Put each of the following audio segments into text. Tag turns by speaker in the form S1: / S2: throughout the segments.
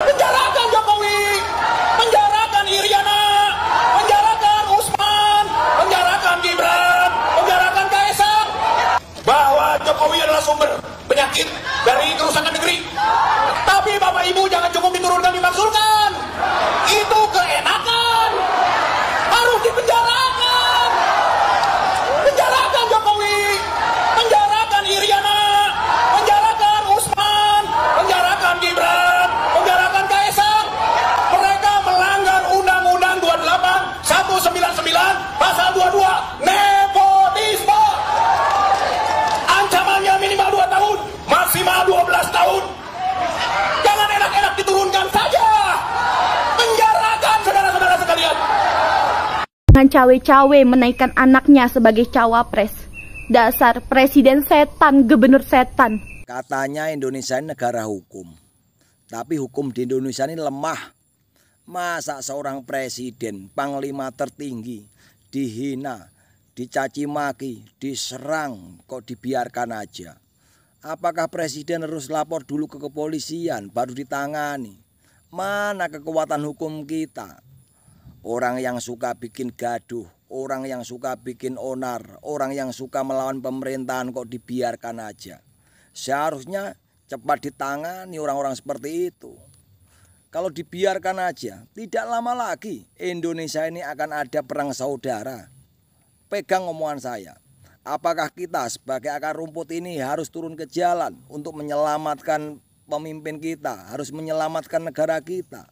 S1: 근데
S2: cawe-cawe menaikkan anaknya sebagai cawapres. Dasar presiden setan, gubernur setan.
S1: Katanya Indonesia ini negara hukum. Tapi hukum di Indonesia ini lemah. Masa seorang presiden, panglima tertinggi, dihina, dicaci maki, diserang, kok dibiarkan aja. Apakah presiden harus lapor dulu ke kepolisian baru ditangani? Mana kekuatan hukum kita? Orang yang suka bikin gaduh, orang yang suka bikin onar, orang yang suka melawan pemerintahan kok dibiarkan aja. Seharusnya cepat ditangani orang-orang seperti itu. Kalau dibiarkan aja, tidak lama lagi Indonesia ini akan ada perang saudara. Pegang omongan saya. Apakah kita sebagai akar rumput ini harus turun ke jalan untuk menyelamatkan pemimpin kita, harus menyelamatkan negara kita?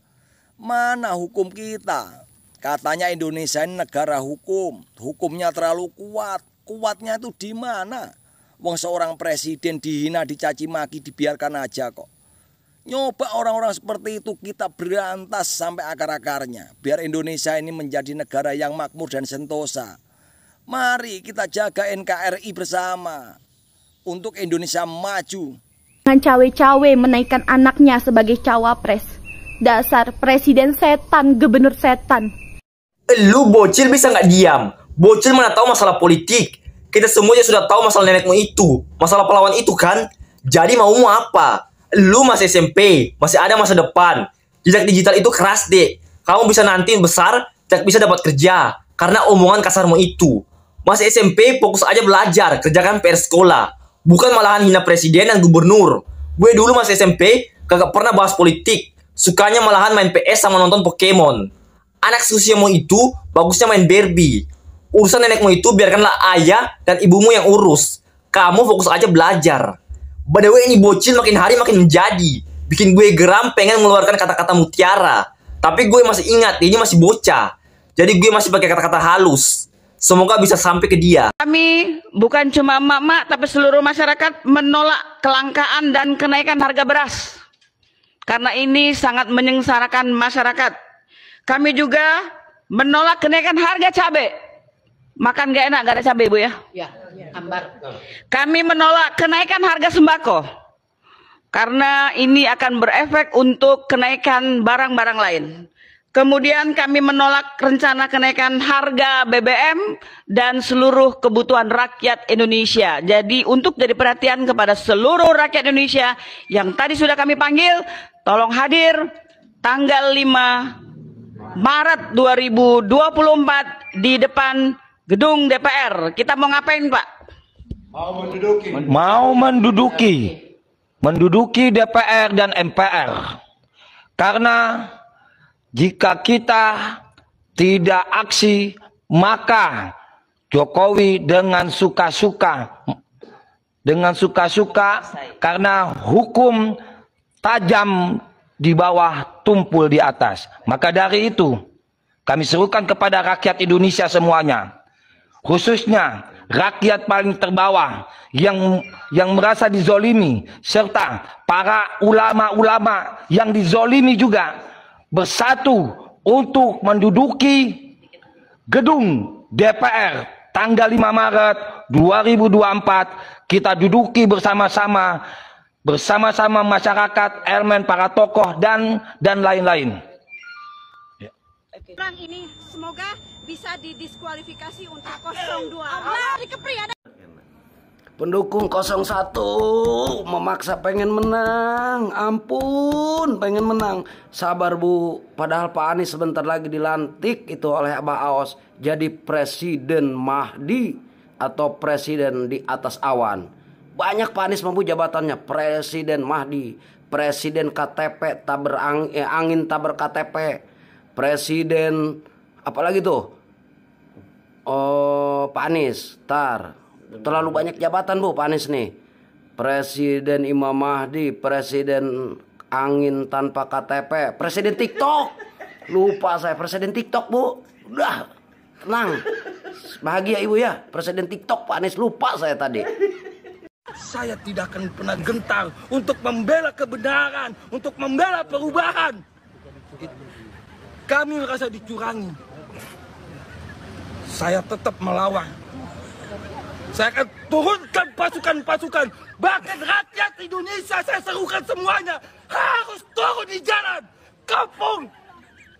S1: Mana hukum kita? Katanya Indonesia ini negara hukum, hukumnya terlalu kuat. Kuatnya itu di mana? Wong seorang presiden dihina, dicaci maki, dibiarkan aja kok. Nyoba orang-orang seperti itu kita berantas sampai akar-akarnya. Biar Indonesia ini menjadi negara yang makmur dan sentosa. Mari kita jaga NKRI bersama untuk Indonesia maju.
S2: Dengan cawe-cawe menaikkan anaknya sebagai cawapres. Dasar presiden setan, gubernur setan
S1: lu bocil bisa nggak diam bocil mana tahu masalah politik kita semuanya sudah tahu masalah nenekmu itu masalah pelawan itu kan jadi mau maumu apa lu masih SMP masih ada masa depan jejak digital itu keras deh kamu bisa nanti besar tak bisa dapat kerja karena omongan kasarmu itu masih SMP fokus aja belajar kerjakan PR sekolah bukan malahan hina presiden dan gubernur gue dulu masih SMP kagak pernah bahas politik sukanya malahan main PS sama nonton Pokemon anak seusiamu itu bagusnya main Barbie. Urusan nenekmu itu biarkanlah ayah dan ibumu yang urus. Kamu fokus aja belajar. By the way, ini bocil makin hari makin menjadi. Bikin gue geram pengen mengeluarkan kata-kata mutiara. Tapi gue masih ingat, ini masih bocah. Jadi gue masih pakai kata-kata halus. Semoga bisa sampai ke dia.
S2: Kami bukan cuma emak-emak, tapi seluruh masyarakat menolak kelangkaan dan kenaikan harga beras. Karena ini sangat menyengsarakan masyarakat. Kami juga menolak kenaikan harga cabai. Makan gak enak, gak ada cabai Bu ya? Ya, ambar. Kami menolak kenaikan harga sembako. Karena ini akan berefek untuk kenaikan barang-barang lain. Kemudian kami menolak rencana kenaikan harga BBM dan seluruh kebutuhan rakyat Indonesia. Jadi untuk jadi perhatian kepada seluruh rakyat Indonesia yang tadi sudah kami panggil, tolong hadir tanggal 5 Maret 2024 di depan gedung DPR. Kita mau ngapain, Pak? Mau menduduki. Mau
S1: menduduki. Menduduki DPR dan MPR. Karena jika kita tidak aksi, maka Jokowi dengan suka-suka dengan suka-suka karena hukum tajam di bawah, tumpul di atas. Maka dari itu, kami serukan kepada rakyat Indonesia semuanya, khususnya rakyat paling terbawah yang yang merasa dizolimi serta para ulama-ulama yang dizolimi juga bersatu untuk menduduki gedung DPR tanggal 5 Maret 2024 kita duduki bersama-sama bersama-sama masyarakat, elemen para tokoh dan dan lain-lain.
S2: Ya. Orang ini semoga bisa didiskualifikasi untuk 02. Eh,
S1: Pendukung 01 memaksa pengen menang. Ampun, pengen menang. Sabar Bu, padahal Pak Anies sebentar lagi dilantik itu oleh Abah Aos jadi presiden Mahdi atau presiden di atas awan. Banyak Pak Anies mampu jabatannya Presiden Mahdi, Presiden KTP taber ang, eh, angin taber KTP, Presiden apalagi tuh? Oh, Pak Anies, tar. Terlalu banyak jabatan Bu Pak Anies nih. Presiden Imam Mahdi, Presiden angin tanpa KTP, Presiden TikTok. Lupa saya Presiden TikTok, Bu. Udah, tenang. Bahagia Ibu ya, Presiden TikTok Pak Anies lupa saya tadi saya tidak akan pernah gentar untuk membela kebenaran, untuk membela perubahan. Kami merasa dicurangi. Saya tetap melawan. Saya akan turunkan pasukan-pasukan. Bahkan rakyat Indonesia saya serukan semuanya. Harus turun di jalan. Kampung.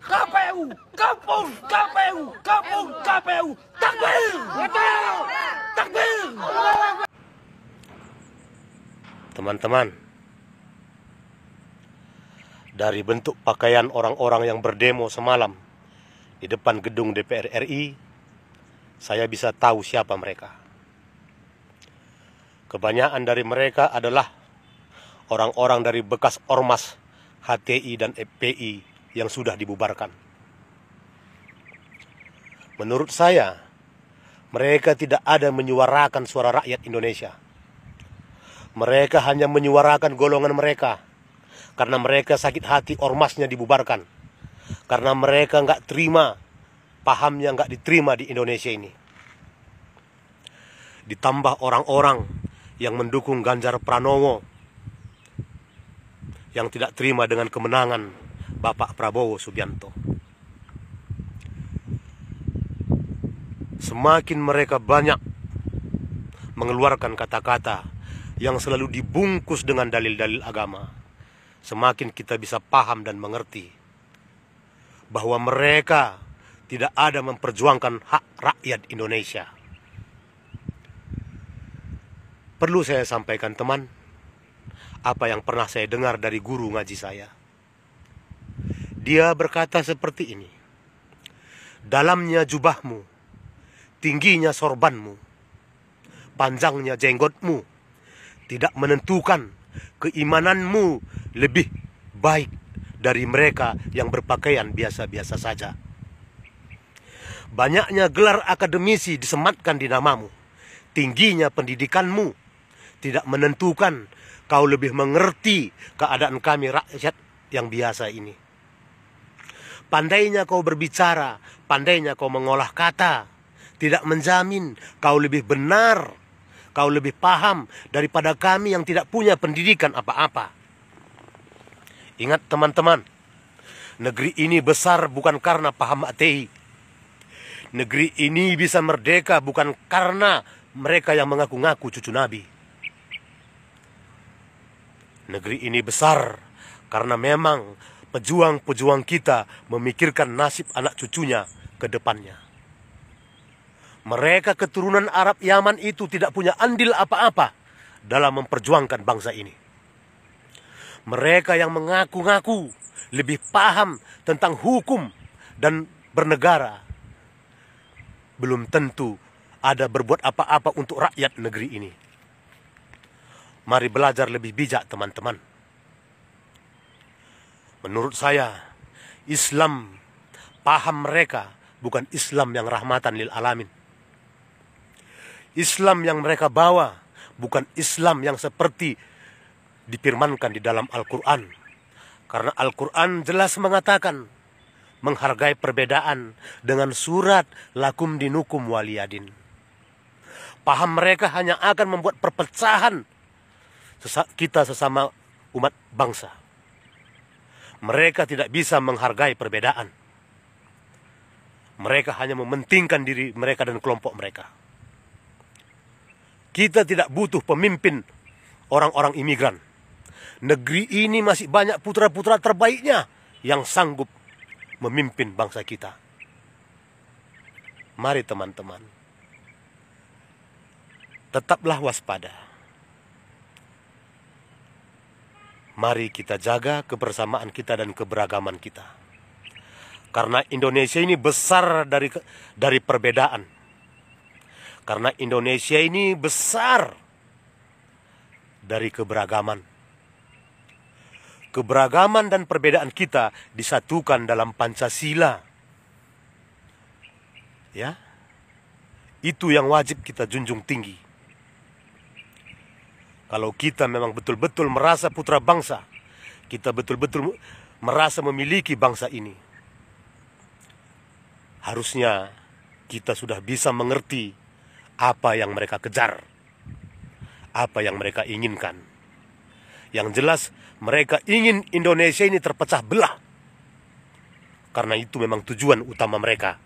S1: KPU. Kampung. KPU. Kampung. KPU. Takbir. Takbir
S3: teman-teman. Dari bentuk pakaian orang-orang yang berdemo semalam di depan gedung DPR RI, saya bisa tahu siapa mereka. Kebanyakan dari mereka adalah orang-orang dari bekas ormas HTI dan FPI yang sudah dibubarkan. Menurut saya, mereka tidak ada menyuarakan suara rakyat Indonesia mereka hanya menyuarakan golongan mereka. Karena mereka sakit hati ormasnya dibubarkan. Karena mereka nggak terima paham yang nggak diterima di Indonesia ini. Ditambah orang-orang yang mendukung Ganjar Pranowo yang tidak terima dengan kemenangan Bapak Prabowo Subianto. Semakin mereka banyak mengeluarkan kata-kata yang selalu dibungkus dengan dalil-dalil agama, semakin kita bisa paham dan mengerti bahwa mereka tidak ada memperjuangkan hak rakyat Indonesia. Perlu saya sampaikan teman, apa yang pernah saya dengar dari guru ngaji saya. Dia berkata seperti ini. Dalamnya jubahmu, tingginya sorbanmu, panjangnya jenggotmu, tidak menentukan keimananmu lebih baik dari mereka yang berpakaian biasa-biasa saja. Banyaknya gelar akademisi disematkan di namamu. Tingginya pendidikanmu tidak menentukan kau lebih mengerti keadaan kami rakyat yang biasa ini. Pandainya kau berbicara, pandainya kau mengolah kata, tidak menjamin kau lebih benar Kau lebih paham daripada kami yang tidak punya pendidikan apa-apa. Ingat teman-teman, negeri ini besar bukan karena paham atei. Negeri ini bisa merdeka bukan karena mereka yang mengaku-ngaku cucu Nabi. Negeri ini besar karena memang pejuang-pejuang kita memikirkan nasib anak cucunya ke depannya. Mereka keturunan Arab Yaman itu tidak punya andil apa-apa dalam memperjuangkan bangsa ini. Mereka yang mengaku-ngaku lebih paham tentang hukum dan bernegara belum tentu ada berbuat apa-apa untuk rakyat negeri ini. Mari belajar lebih bijak, teman-teman. Menurut saya, Islam paham mereka bukan Islam yang rahmatan lil alamin. Islam yang mereka bawa bukan Islam yang seperti dipirmankan di dalam Al-Quran. Karena Al-Quran jelas mengatakan menghargai perbedaan dengan surat lakum dinukum waliyadin. Paham mereka hanya akan membuat perpecahan kita sesama umat bangsa. Mereka tidak bisa menghargai perbedaan. Mereka hanya mementingkan diri mereka dan kelompok mereka. Kita tidak butuh pemimpin orang-orang imigran. Negeri ini masih banyak putra-putra terbaiknya yang sanggup memimpin bangsa kita. Mari teman-teman. Tetaplah waspada. Mari kita jaga kebersamaan kita dan keberagaman kita. Karena Indonesia ini besar dari dari perbedaan karena Indonesia ini besar dari keberagaman. Keberagaman dan perbedaan kita disatukan dalam Pancasila. Ya. Itu yang wajib kita junjung tinggi. Kalau kita memang betul-betul merasa putra bangsa, kita betul-betul merasa memiliki bangsa ini. Harusnya kita sudah bisa mengerti apa yang mereka kejar, apa yang mereka inginkan. Yang jelas, mereka ingin Indonesia ini terpecah belah. Karena itu memang tujuan utama mereka.